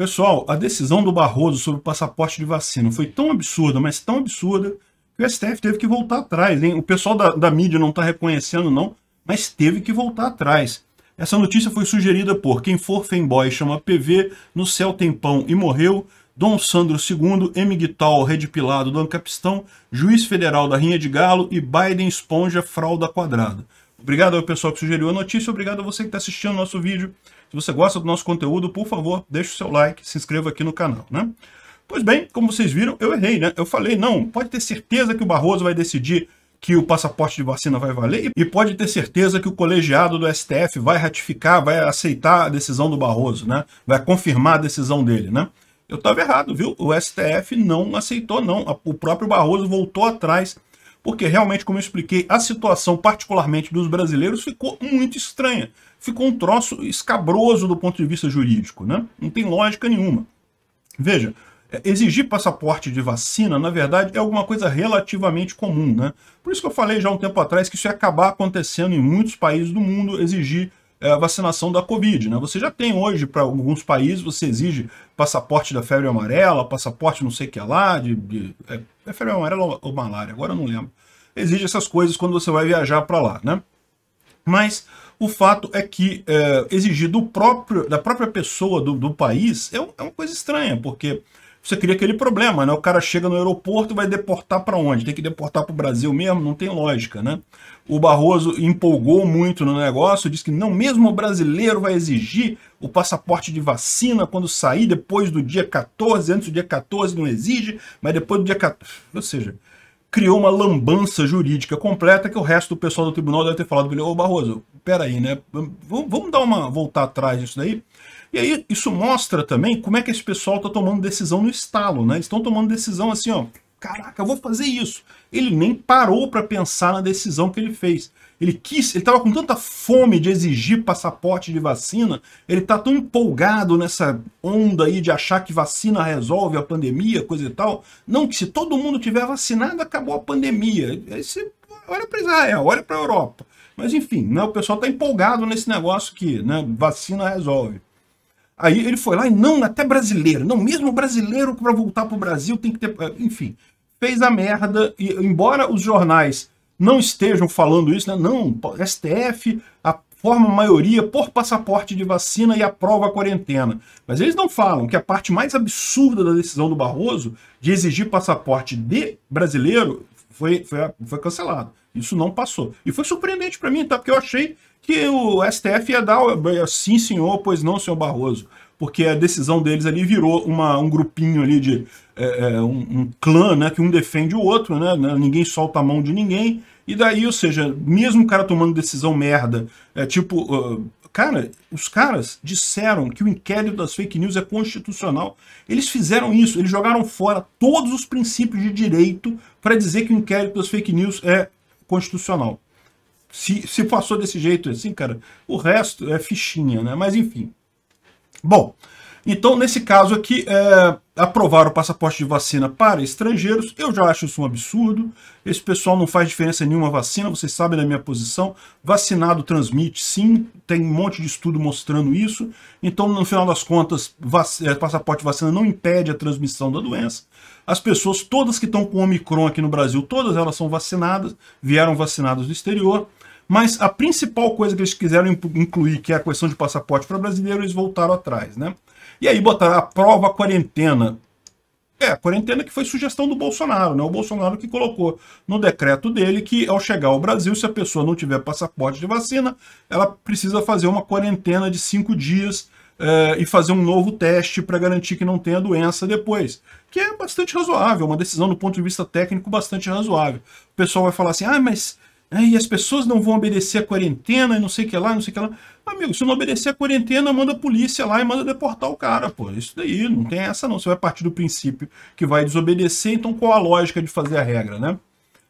Pessoal, a decisão do Barroso sobre o passaporte de vacina foi tão absurda, mas tão absurda, que o STF teve que voltar atrás. Hein? O pessoal da, da mídia não está reconhecendo, não, mas teve que voltar atrás. Essa notícia foi sugerida por Quem For Femboy Chama PV, No Céu Tem Pão e Morreu, Dom Sandro II, M. Guital, Red Pilado do Ancapistão, Juiz Federal da Rinha de Galo e Biden Esponja Fralda Quadrada. Obrigado ao pessoal que sugeriu a notícia, obrigado a você que está assistindo o nosso vídeo. Se você gosta do nosso conteúdo, por favor, deixe o seu like, se inscreva aqui no canal, né? Pois bem, como vocês viram, eu errei, né? Eu falei, não, pode ter certeza que o Barroso vai decidir que o passaporte de vacina vai valer e pode ter certeza que o colegiado do STF vai ratificar, vai aceitar a decisão do Barroso, né? Vai confirmar a decisão dele, né? Eu estava errado, viu? O STF não aceitou, não. O próprio Barroso voltou atrás porque realmente, como eu expliquei, a situação particularmente dos brasileiros ficou muito estranha. Ficou um troço escabroso do ponto de vista jurídico, né? Não tem lógica nenhuma. Veja, é, exigir passaporte de vacina, na verdade, é alguma coisa relativamente comum, né? Por isso que eu falei já um tempo atrás que isso ia acabar acontecendo em muitos países do mundo, exigir é, vacinação da Covid. Né? Você já tem hoje, para alguns países, você exige passaporte da febre amarela, passaporte não sei o que lá, de, de é, é, febre amarela ou, ou malária, agora eu não lembro. Exige essas coisas quando você vai viajar para lá. Né? Mas o fato é que é, exigir do próprio, da própria pessoa do, do país é, é uma coisa estranha, porque você cria aquele problema, né? O cara chega no aeroporto, e vai deportar para onde? Tem que deportar para o Brasil mesmo? Não tem lógica, né? O Barroso empolgou muito no negócio, disse que não, mesmo o brasileiro vai exigir o passaporte de vacina quando sair depois do dia 14, antes do dia 14 não exige, mas depois do dia 14... Ou seja, criou uma lambança jurídica completa que o resto do pessoal do tribunal deve ter falado para ele, ô Barroso, peraí, né? Vamos dar uma voltar atrás disso daí. E aí, isso mostra também como é que esse pessoal está tomando decisão no estalo, né? Estão tomando decisão assim, ó, caraca, eu vou fazer isso. Ele nem parou para pensar na decisão que ele fez. Ele quis, ele tava com tanta fome de exigir passaporte de vacina, ele tá tão empolgado nessa onda aí de achar que vacina resolve a pandemia, coisa e tal. Não, que se todo mundo tiver vacinado, acabou a pandemia. Aí você olha para Israel, olha para a Europa. Mas enfim, né, o pessoal está empolgado nesse negócio que né, vacina resolve. Aí ele foi lá e não, até brasileiro. Não, mesmo brasileiro para voltar para o Brasil tem que ter... Eh, enfim, fez a merda. E, embora os jornais não estejam falando isso, né, não, STF a forma maioria por passaporte de vacina e aprova a quarentena. Mas eles não falam que a parte mais absurda da decisão do Barroso de exigir passaporte de brasileiro foi, foi, foi cancelado. Isso não passou. E foi surpreendente para mim, tá? Porque eu achei que o STF ia dar sim, senhor, pois não, senhor Barroso. Porque a decisão deles ali virou uma, um grupinho ali de é, é um, um, clã, né? Que um defende o outro, né, né? Ninguém solta a mão de ninguém. E daí, ou seja, mesmo o cara tomando decisão merda, é tipo. Uh, cara, os caras disseram que o inquérito das fake news é constitucional. Eles fizeram isso, eles jogaram fora todos os princípios de direito para dizer que o inquérito das fake news é constitucional. Se, se passou desse jeito assim, cara, o resto é fichinha, né? Mas enfim. Bom, então nesse caso aqui, é, aprovar o passaporte de vacina para estrangeiros. Eu já acho isso um absurdo. Esse pessoal não faz diferença nenhuma vacina, vocês sabem da minha posição. Vacinado transmite, sim, tem um monte de estudo mostrando isso. Então, no final das contas, eh, passaporte de vacina não impede a transmissão da doença. As pessoas, todas que estão com Omicron aqui no Brasil, todas elas são vacinadas, vieram vacinadas do exterior. Mas a principal coisa que eles quiseram incluir, que é a questão de passaporte para brasileiro, eles voltaram atrás, né? E aí botar a prova quarentena. É, a quarentena que foi sugestão do Bolsonaro, né? O Bolsonaro que colocou no decreto dele que ao chegar ao Brasil, se a pessoa não tiver passaporte de vacina, ela precisa fazer uma quarentena de cinco dias eh, e fazer um novo teste para garantir que não tenha doença depois. Que é bastante razoável, uma decisão do ponto de vista técnico bastante razoável. O pessoal vai falar assim, ah, mas é, e as pessoas não vão obedecer a quarentena e não sei o que lá, não sei o que lá. Amigo, se não obedecer a quarentena, manda a polícia lá e manda deportar o cara, pô. Isso daí, não tem essa não. Você vai partir do princípio que vai desobedecer, então qual a lógica de fazer a regra, né?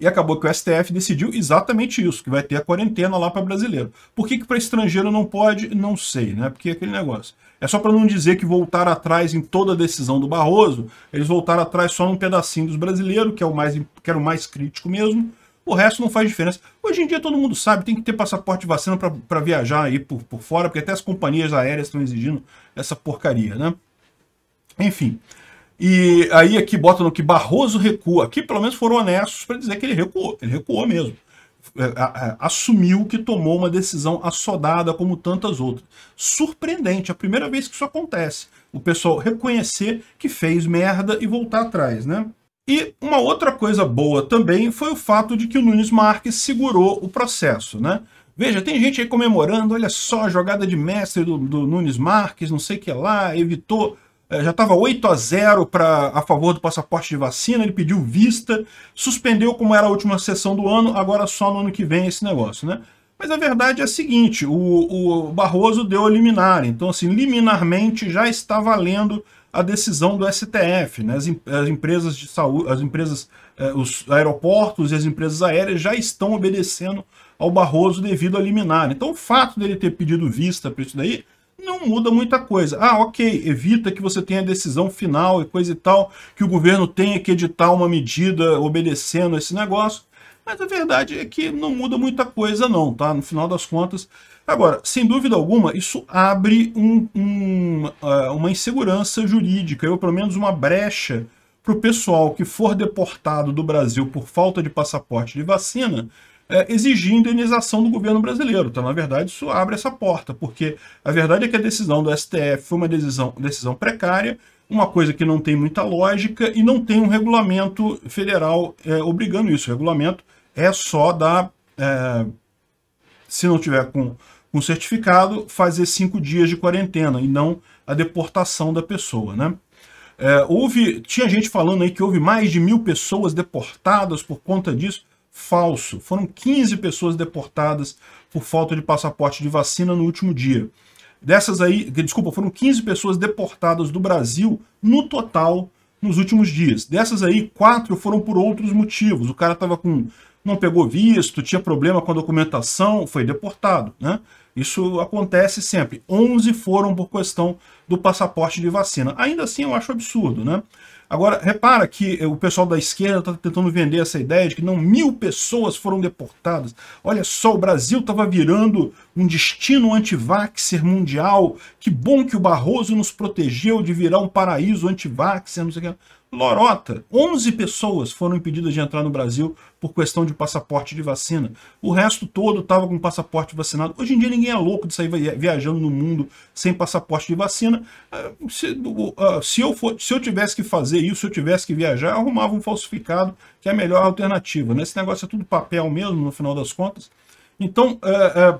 E acabou que o STF decidiu exatamente isso, que vai ter a quarentena lá para brasileiro. Por que, que para estrangeiro não pode? Não sei, né? Porque é aquele negócio. É só para não dizer que voltar atrás em toda a decisão do Barroso, eles voltaram atrás só num pedacinho dos brasileiros, que, é o mais, que era o mais crítico mesmo, o resto não faz diferença. Hoje em dia todo mundo sabe, tem que ter passaporte de vacina para viajar aí por, por fora, porque até as companhias aéreas estão exigindo essa porcaria, né? Enfim. E aí aqui bota no que Barroso recua. Aqui pelo menos foram honestos para dizer que ele recuou. Ele recuou mesmo. É, assumiu que tomou uma decisão assodada como tantas outras. Surpreendente, a primeira vez que isso acontece. O pessoal reconhecer que fez merda e voltar atrás, né? E uma outra coisa boa também foi o fato de que o Nunes Marques segurou o processo, né? Veja, tem gente aí comemorando, olha só, a jogada de mestre do, do Nunes Marques, não sei o que é lá, evitou eh, já estava 8 a 0 pra, a favor do passaporte de vacina, ele pediu vista, suspendeu como era a última sessão do ano, agora só no ano que vem esse negócio, né? Mas a verdade é a seguinte, o, o Barroso deu a liminar, então assim, liminarmente já está valendo a decisão do STF, né? as, as empresas de saúde, as empresas, eh, os aeroportos e as empresas aéreas já estão obedecendo ao Barroso devido a liminar. Então o fato dele ter pedido vista para isso daí não muda muita coisa. Ah, ok, evita que você tenha decisão final e coisa e tal, que o governo tenha que editar uma medida obedecendo esse negócio. Mas a verdade é que não muda muita coisa não, tá? No final das contas. Agora, sem dúvida alguma, isso abre um, um, ah, uma insegurança jurídica, ou pelo menos uma brecha para o pessoal que for deportado do Brasil por falta de passaporte de vacina, é, exigir indenização do governo brasileiro. Então, na verdade, isso abre essa porta, porque a verdade é que a decisão do STF foi uma decisão, decisão precária, uma coisa que não tem muita lógica e não tem um regulamento federal é, obrigando isso. O regulamento é só da... É, se não tiver com, com certificado, fazer cinco dias de quarentena e não a deportação da pessoa, né? É, houve, tinha gente falando aí que houve mais de mil pessoas deportadas por conta disso. Falso. Foram 15 pessoas deportadas por falta de passaporte de vacina no último dia. Dessas aí, desculpa, foram 15 pessoas deportadas do Brasil no total nos últimos dias. Dessas aí, quatro foram por outros motivos. O cara tava com não pegou visto, tinha problema com a documentação, foi deportado, né? Isso acontece sempre. 11 foram por questão do passaporte de vacina. Ainda assim, eu acho absurdo, né? Agora, repara que o pessoal da esquerda está tentando vender essa ideia de que não mil pessoas foram deportadas. Olha só, o Brasil estava virando um destino anti anti-vaxxer mundial. Que bom que o Barroso nos protegeu de virar um paraíso anti-vaxxer, não sei o que. Lorota, 11 pessoas foram impedidas de entrar no Brasil por questão de passaporte de vacina. O resto todo estava com passaporte vacinado. Hoje em dia ninguém é louco de sair viajando no mundo sem passaporte de vacina. Ah, se, ah, se, eu, for, se eu tivesse que fazer isso, se eu tivesse que viajar, arrumava um falsificado, que é a melhor alternativa. Né? Esse negócio é tudo papel mesmo, no final das contas. Então, é, é,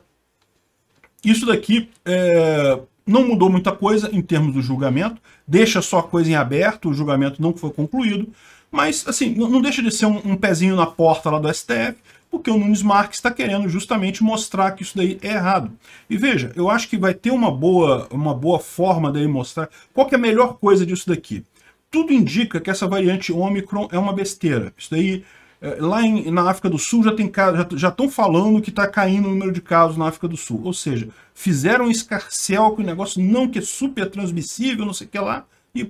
isso daqui é, não mudou muita coisa em termos do julgamento, deixa só a coisa em aberto, o julgamento não foi concluído, mas assim, não deixa de ser um, um pezinho na porta lá do STF, porque o Nunes Marques está querendo justamente mostrar que isso daí é errado. E veja, eu acho que vai ter uma boa, uma boa forma dele mostrar qual é a melhor coisa disso daqui. Tudo indica que essa variante Omicron é uma besteira. Isso daí é, lá em, na África do Sul já tem já estão falando que está caindo o número de casos na África do Sul. Ou seja, fizeram um escarcel com o negócio não que é super transmissível, não sei o que lá, e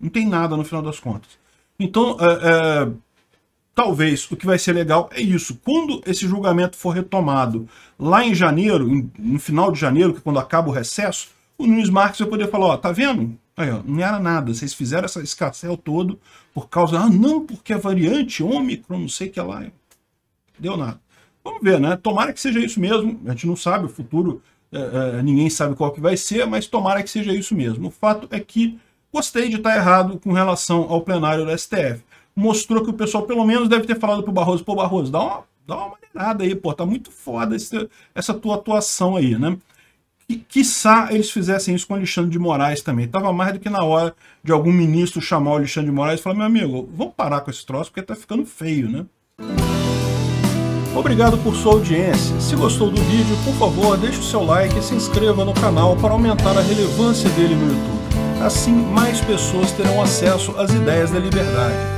não tem nada no final das contas. Então, é, é, talvez o que vai ser legal é isso. Quando esse julgamento for retomado lá em janeiro, em, no final de janeiro, que é quando acaba o recesso, o Nunes Marques vai poder falar, ó, tá vendo? Aí, ó, não era nada. Vocês fizeram essa escassel todo por causa, ah, não, porque é variante Ômicron, não sei o que lá. Deu nada. Vamos ver, né? Tomara que seja isso mesmo. A gente não sabe, o futuro, é, é, ninguém sabe qual que vai ser, mas tomara que seja isso mesmo. O fato é que gostei de estar errado com relação ao plenário do STF. Mostrou que o pessoal, pelo menos, deve ter falado pro Barroso, pô, Barroso, dá uma, dá uma maneirada aí, pô, tá muito foda esse, essa tua atuação aí, né? E quiçá eles fizessem isso com Alexandre de Moraes também. Estava mais do que na hora de algum ministro chamar o Alexandre de Moraes e falar: meu amigo, vamos parar com esse troço porque está ficando feio, né? Obrigado por sua audiência. Se gostou do vídeo, por favor, deixe o seu like e se inscreva no canal para aumentar a relevância dele no YouTube. Assim, mais pessoas terão acesso às ideias da liberdade